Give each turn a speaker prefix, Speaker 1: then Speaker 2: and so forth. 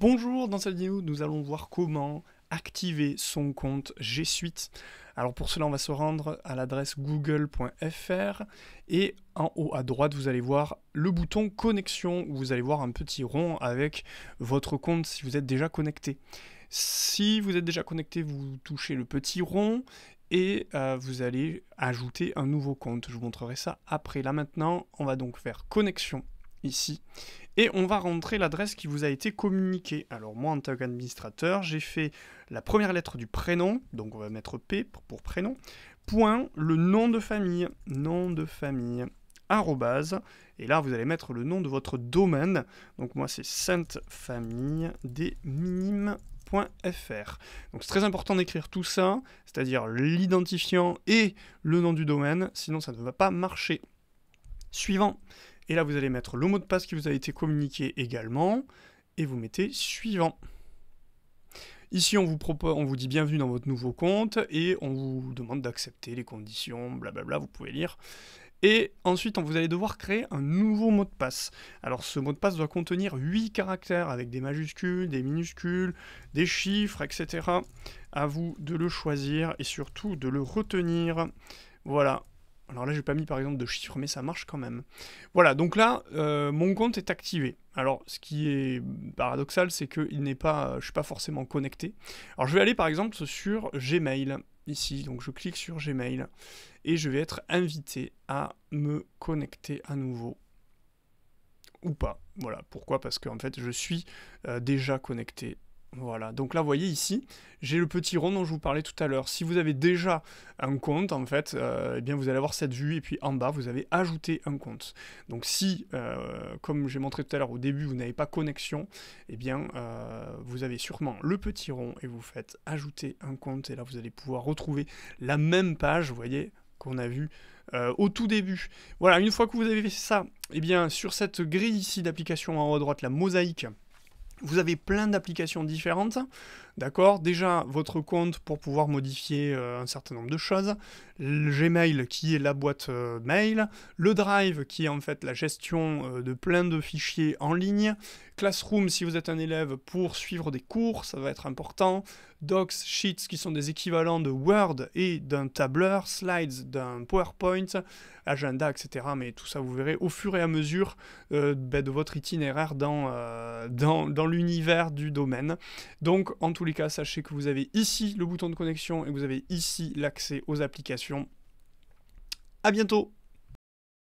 Speaker 1: Bonjour, dans cette vidéo, nous allons voir comment activer son compte G Suite. Alors pour cela, on va se rendre à l'adresse google.fr et en haut à droite, vous allez voir le bouton connexion où vous allez voir un petit rond avec votre compte si vous êtes déjà connecté. Si vous êtes déjà connecté, vous touchez le petit rond et euh, vous allez ajouter un nouveau compte. Je vous montrerai ça après. Là maintenant, on va donc faire connexion ici et on va rentrer l'adresse qui vous a été communiquée. Alors moi en tant qu'administrateur, j'ai fait la première lettre du prénom, donc on va mettre P pour prénom, point le nom de famille, nom de famille, arrobase, et là vous allez mettre le nom de votre domaine, donc moi c'est sainte famille des minimes Donc c'est très important d'écrire tout ça, c'est-à-dire l'identifiant et le nom du domaine, sinon ça ne va pas marcher. Suivant, et là, vous allez mettre le mot de passe qui vous a été communiqué également, et vous mettez suivant. Ici, on vous, propose, on vous dit bienvenue dans votre nouveau compte, et on vous demande d'accepter les conditions, blablabla, vous pouvez lire. Et ensuite, vous allez devoir créer un nouveau mot de passe. Alors, ce mot de passe doit contenir 8 caractères avec des majuscules, des minuscules, des chiffres, etc. À vous de le choisir et surtout de le retenir. Voilà, alors là, je n'ai pas mis par exemple de chiffre, mais ça marche quand même. Voilà, donc là, euh, mon compte est activé. Alors, ce qui est paradoxal, c'est que il n'est pas, je suis pas forcément connecté. Alors, je vais aller par exemple sur Gmail ici. Donc, je clique sur Gmail et je vais être invité à me connecter à nouveau ou pas. Voilà, pourquoi Parce qu'en fait, je suis euh, déjà connecté voilà, donc là vous voyez ici, j'ai le petit rond dont je vous parlais tout à l'heure. Si vous avez déjà un compte, en fait, euh, eh bien vous allez avoir cette vue et puis en bas vous avez ajouté un compte. Donc si, euh, comme j'ai montré tout à l'heure au début, vous n'avez pas connexion, eh bien euh, vous avez sûrement le petit rond et vous faites ajouter un compte et là vous allez pouvoir retrouver la même page, vous voyez, qu'on a vue au tout début. Voilà, une fois que vous avez fait ça, eh bien sur cette grille ici d'application en haut à droite, la mosaïque, vous avez plein d'applications différentes, d'accord Déjà, votre compte pour pouvoir modifier euh, un certain nombre de choses, le Gmail qui est la boîte euh, mail, le Drive qui est en fait la gestion euh, de plein de fichiers en ligne, Classroom si vous êtes un élève pour suivre des cours, ça va être important, docs, sheets qui sont des équivalents de Word et d'un tableur, slides d'un PowerPoint, agenda, etc. Mais tout ça, vous verrez au fur et à mesure euh, ben, de votre itinéraire dans, euh, dans, dans l'univers du domaine. Donc, en tous les cas, sachez que vous avez ici le bouton de connexion et vous avez ici l'accès aux applications. À bientôt